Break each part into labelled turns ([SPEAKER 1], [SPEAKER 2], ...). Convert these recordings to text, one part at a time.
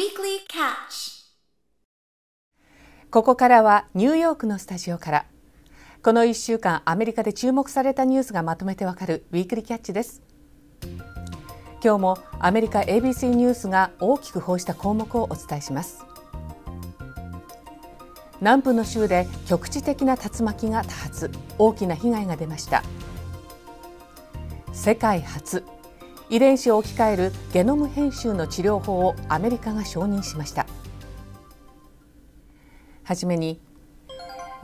[SPEAKER 1] Weekly Catch ここからはニューヨークのスタジオからこの1週間アメリカで注目されたニュースがまとめてわかるウィークリーキャッチです今日もアメリカ ABC ニュースが大きく報じた項目をお伝えします南部の州で局地的な竜巻が多発大きな被害が出ました世界初遺伝子を置き換えるゲノム編集の治療法をアメリカが承認しましたはじめに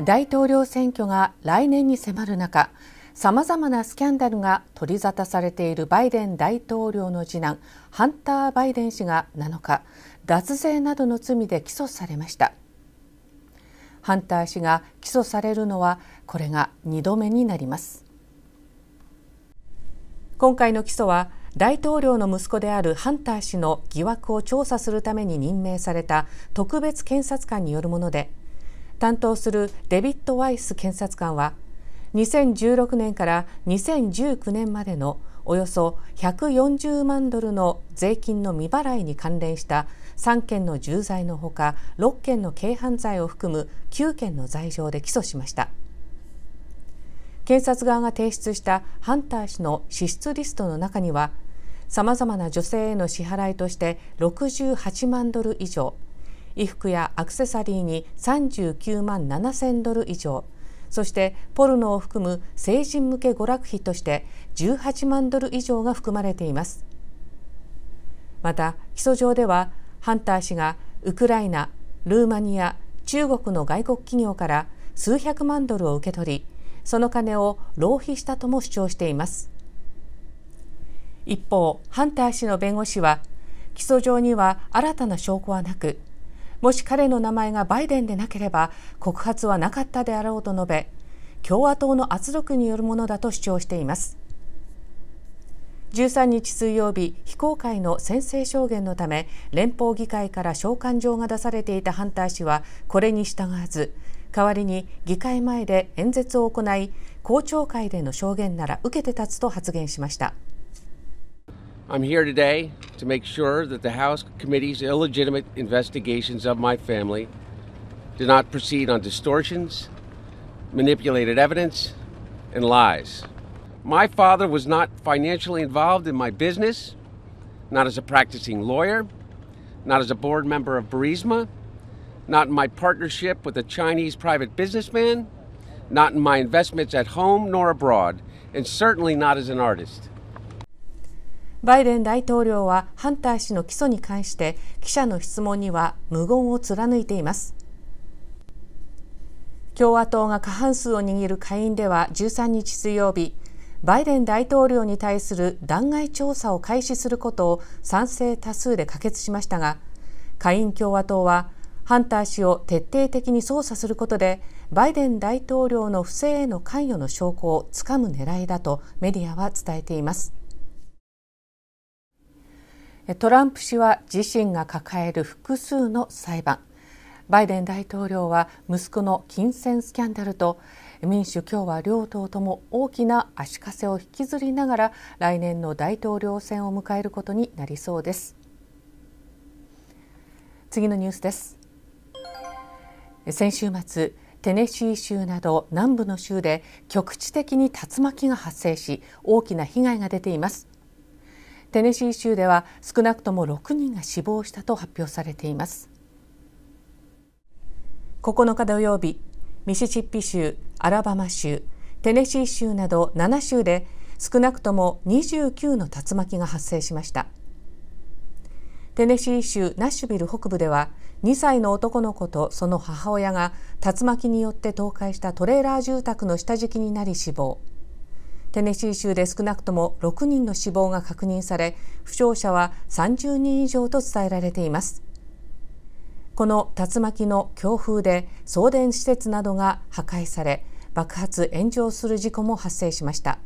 [SPEAKER 1] 大統領選挙が来年に迫る中さまざまなスキャンダルが取り沙汰されているバイデン大統領の次男ハンター・バイデン氏が7日脱税などの罪で起訴されましたハンター氏が起訴されるのはこれが2度目になります今回の起訴は大統領の息子であるハンター氏の疑惑を調査するために任命された特別検察官によるもので担当するデビッド・ワイス検察官は2016年から2019年までのおよそ140万ドルの税金の未払いに関連した3件の重罪のほか6件の軽犯罪を含む9件の罪状で起訴しました検察側が提出したハンター氏の支出リストの中にはさまざまな女性への支払いとして68万ドル以上衣服やアクセサリーに39万7千ドル以上そしてポルノを含む成人向け娯楽費として18万ドル以上が含まれていますまた起訴状ではハンター氏がウクライナルーマニア中国の外国企業から数百万ドルを受け取りその金を浪費したとも主張しています一方ハンター氏の弁護士は起訴状には新たな証拠はなくもし彼の名前がバイデンでなければ告発はなかったであろうと述べ共和党の圧力によるものだと主張しています13日水曜日非公開の宣誓証言のため連邦議会から召喚状が出されていたハンター氏はこれに従わず代わりに議会前で演説を行い公聴会での証言なら受けて立つと発言しました。I'm here today to make sure that the House Committee's illegitimate investigations of my family do not proceed on distortions, manipulated evidence, and lies. My father was not financially involved in my business, not as a practicing lawyer, not as a board member of Burisma, not in my partnership with a Chinese private businessman, not in my investments at home nor abroad, and certainly not as an artist. バイデン大統領はハンター氏の起訴に関して記者の質問には無言を貫いています共和党が過半数を握る下院では13日水曜日バイデン大統領に対する弾劾調査を開始することを賛成多数で可決しましたが下院共和党はハンター氏を徹底的に捜査することでバイデン大統領の不正への関与の証拠をつかむ狙いだとメディアは伝えています。トランプ氏は自身が抱える複数の裁判バイデン大統領は息子の金銭スキャンダルと民主共和両党とも大きな足かせを引きずりながら来年の大統領選を迎えることになりそうです次のニュースです先週末テネシー州など南部の州で局地的に竜巻が発生し大きな被害が出ていますテネシー州では少なくとも6人が死亡したと発表されています9日土曜日ミシシッピ州アラバマ州テネシー州など7州で少なくとも29の竜巻が発生しましたテネシー州ナッシュビル北部では2歳の男の子とその母親が竜巻によって倒壊したトレーラー住宅の下敷きになり死亡テネシー州で少なくとも6人の死亡が確認され負傷者は30人以上と伝えられていますこの竜巻の強風で送電施設などが破壊され爆発炎上する事故も発生しました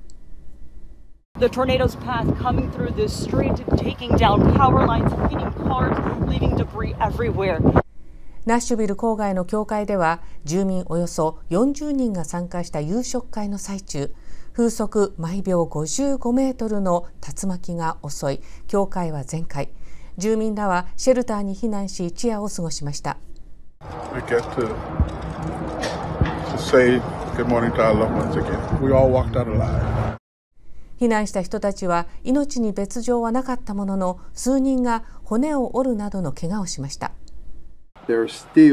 [SPEAKER 1] The tornado's path coming through this street, taking down power lines, hitting cars, leaving debris everywhere. ナッシュビル郊外の教会では住民およそ40人が参加した夕食会の最中風速毎秒55メートルの竜巻が襲い教会は全壊住民らはシェルターに避難し一夜を過ごしました避難した人たちは命に別状はなかったものの数人が骨を折るなどの怪我をしました e e t l t r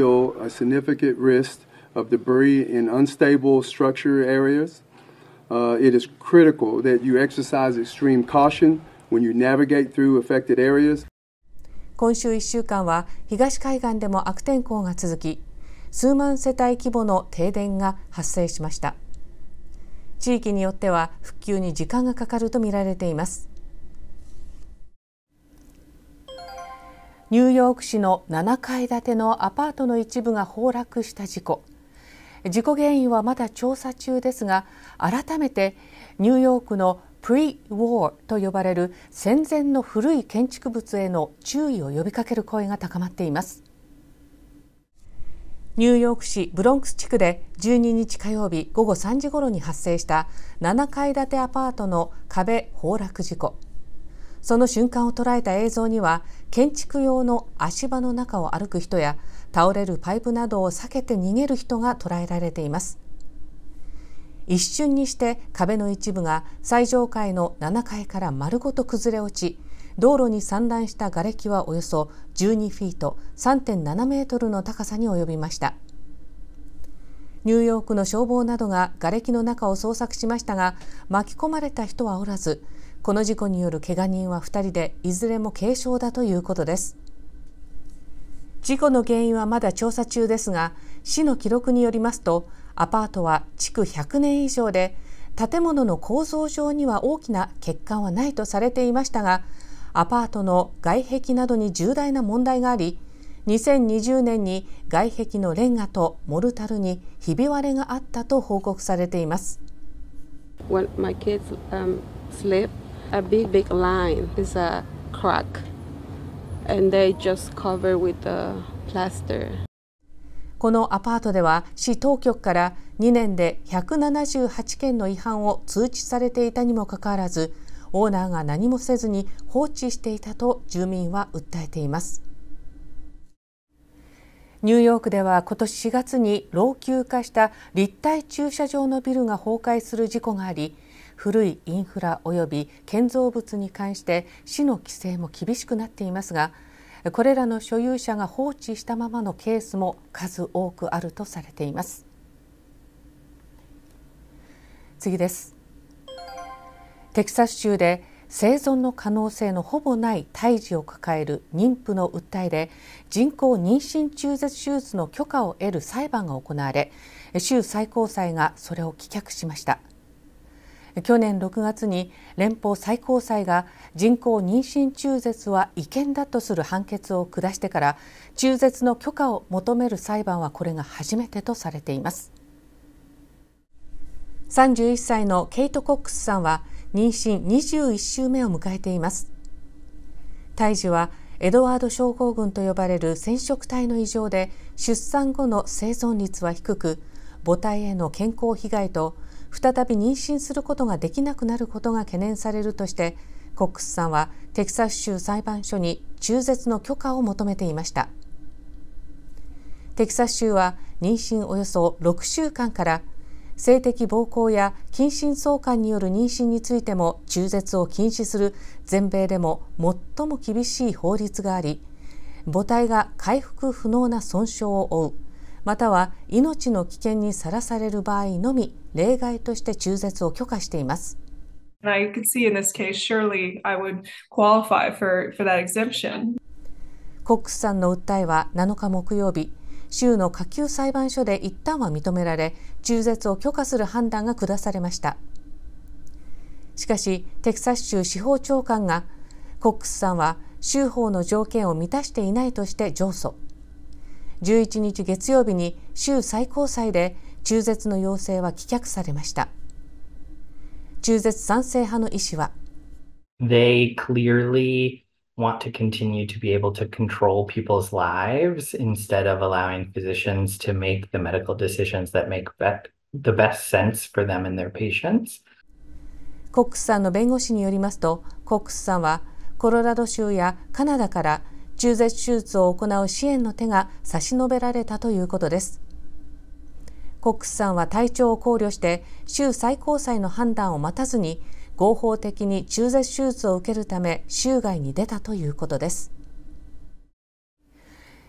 [SPEAKER 1] e a r e a uh, it is critical that you exercise extreme caution when you navigate through affected areas. 今週1週間は東海岸でも悪天候が続き数万世帯規模の停電が発生しました地域によっては復旧に時間がかかるとみられていますニューヨーク市の7階建てのアパートの一部が崩落した事故事故原因はまだ調査中ですが改めてニューヨークのプリ・ウォーと呼ばれる戦前の古い建築物への注意を呼びかける声が高まっていますニューヨーク市ブロンクス地区で12日火曜日午後3時ごろに発生した7階建てアパートの壁崩落事故その瞬間を捉えた映像には建築用の足場の中を歩く人や倒れるパイプなどを避けて逃げる人が捉えられています一瞬にして壁の一部が最上階の7階から丸ごと崩れ落ち道路に散乱した瓦礫はおよそ12フィート3.7メートルの高さに及びましたニューヨークの消防などが瓦礫の中を捜索しましたが巻き込まれた人はおらずこの事故によるけが人は2人でいずれも軽傷だということです事故の原因はまだ調査中ですが市の記録によりますとアパートは築100年以上で建物の構造上には大きな欠陥はないとされていましたがアパートの外壁などに重大な問題があり2020年に外壁のレンガとモルタルにひび割れがあったと報告されています。Well, a big big line is a crack and they just cover with the plaster このアパートでは市当局から2年で178件の違反を通知されていたにもかかわらずオーナーが何もせずに放置していたと住民は訴えていますニューヨークでは今年4月に老朽化した立体駐車場のビルが崩壊する事故があり古いインフラ及び建造物に関して市の規制も厳しくなっていますがこれらの所有者が放置したままのケースも数多くあるとされています次ですテキサス州で生存の可能性のほぼない胎児を抱える妊婦の訴えで人工妊娠中絶手術の許可を得る裁判が行われ州最高裁がそれを棄却しました。去年6月に連邦最高裁が人工妊娠中絶は違憲だとする判決を下してから中絶の許可を求める裁判はこれが初めてとされています31歳のケイト・コックスさんは妊娠21週目を迎えています胎児はエドワード症候群と呼ばれる染色体の異常で出産後の生存率は低く母体への健康被害と再び妊娠することができなくなることが懸念されるとしてコックスさんはテキサス州裁判所に中絶の許可を求めていましたテキサス州は妊娠およそ6週間から性的暴行や近親相関による妊娠についても中絶を禁止する全米でも最も厳しい法律があり母体が回復不能な損傷を負うまたは命の危険にさらされる場合のみ例外として中絶を許可しています。コックスさんの訴えは7日木曜日、州の下級裁判所で一旦は認められ、中絶を許可する判断が下されました。しかし、テキサス州司法長官が、コックスさんは州法の条件を満たしていないとして上訴。11日月曜日に州最高裁で中絶の要請は棄却されました中絶賛成派の医師は They clearly want to continue to be able to control people's lives instead of allowing physicians to make the medical decisions that make the best sense for them and their patients. コックスさんの弁護士によりますと、コックスさんはコロラド州やカナダから中絶手術を行う支援の手が差し伸べられたということです。コックスさんは体調を考慮して州最高裁の判断を待たずに合法的に中絶手術を受けるため州外に出たということです。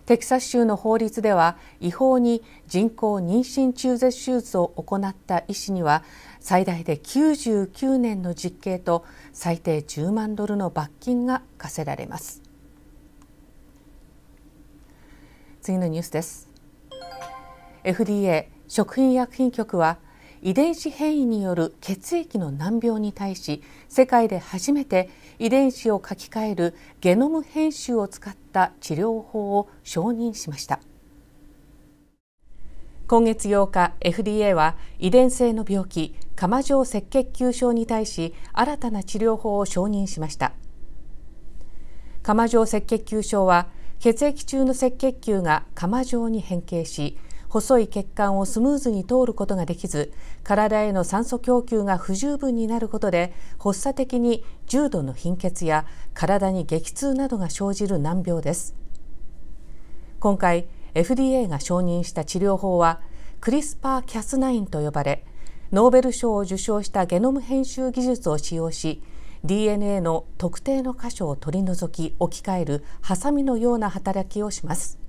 [SPEAKER 1] テキサス州の法律では違法に人工妊娠中絶手術を行った医師には最大で99年の実刑と最低10万ドルの罰金が課せられます。次のニュースです FDA 食品医薬品局は遺伝子変異による血液の難病に対し世界で初めて遺伝子を書き換えるゲノム編集を使った治療法を承認しました今月8日 FDA は遺伝性の病気釜状赤血球症に対し新たな治療法を承認しました釜状赤血球症は血液中の赤血球が釜状に変形し細い血管をスムーズに通ることができず体への酸素供給が不十分になることで発作的に重度の貧血や体に激痛などが生じる難病です今回 FDA が承認した治療法はクリスパー・キャスナインと呼ばれノーベル賞を受賞したゲノム編集技術を使用し DNA の特定の箇所を取り除き置き換えるハサミのような働きをします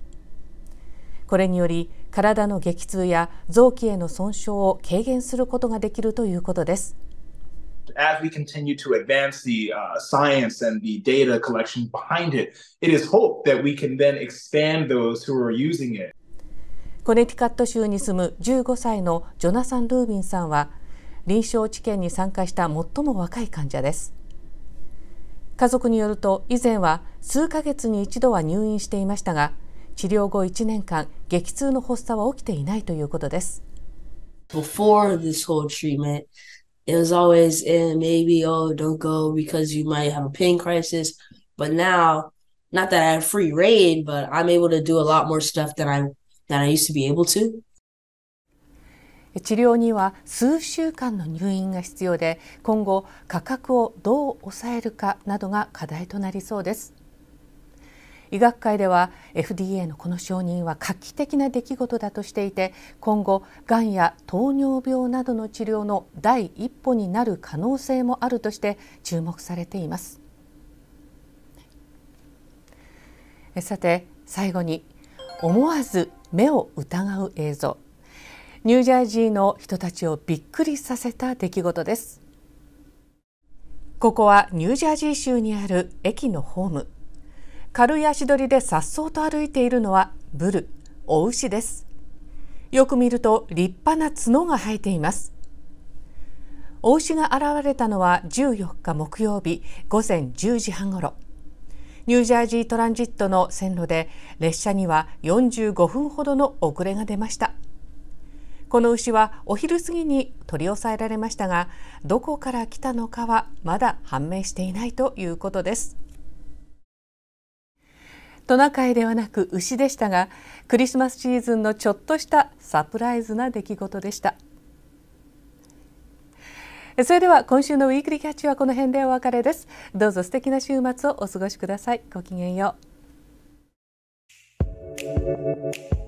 [SPEAKER 1] これにより体の激痛や臓器への損傷を軽減することができるということです as we continue to advance the uh, science and the data collection behind it, it is hoped that we can then expand those who are using it. コネティカット州に住む15歳のジョナサン・ルービンさんは臨床治験に参加した最も若い患者です。家族によると以前は数ヶ月に一度は入院していましたが治療後1年間激痛の発作は起きていないということです Before this whole treatment it was always and maybe oh don't go because you might have a pain crisis but now not that I have free reign but I'm able to do a lot more stuff than I than I used to be able to 治療には数週間の入院が必要で今後価格をどう抑えるかなどが課題となりそうです医学界では FDA のこの承認は画期的な出来事だとしていて今後がんや糖尿病などの治療の第一歩になる可能性もあるとして注目されていますさて最後に思わず目を疑う映像ニュージャージーの人たちをびっくりさせた出来事ですここはニュージャージー州にある駅のホーム軽い足取りで颯爽と歩いているのはブルお牛ですよく見ると立派な角が生えていますお牛が現れたのは14日木曜日午前10時半ごろニュージャージートランジットの線路で列車には45分ほどの遅れが出ましたこの牛はお昼過ぎに取り押さえられましたがどこから来たのかはまだ判明していないということですトナカイではなく牛でしたがクリスマスシーズンのちょっとしたサプライズな出来事でしたそれでは今週のウィークリーキャッチはこの辺でお別れですどうぞ素敵な週末をお過ごしくださいごきげんよう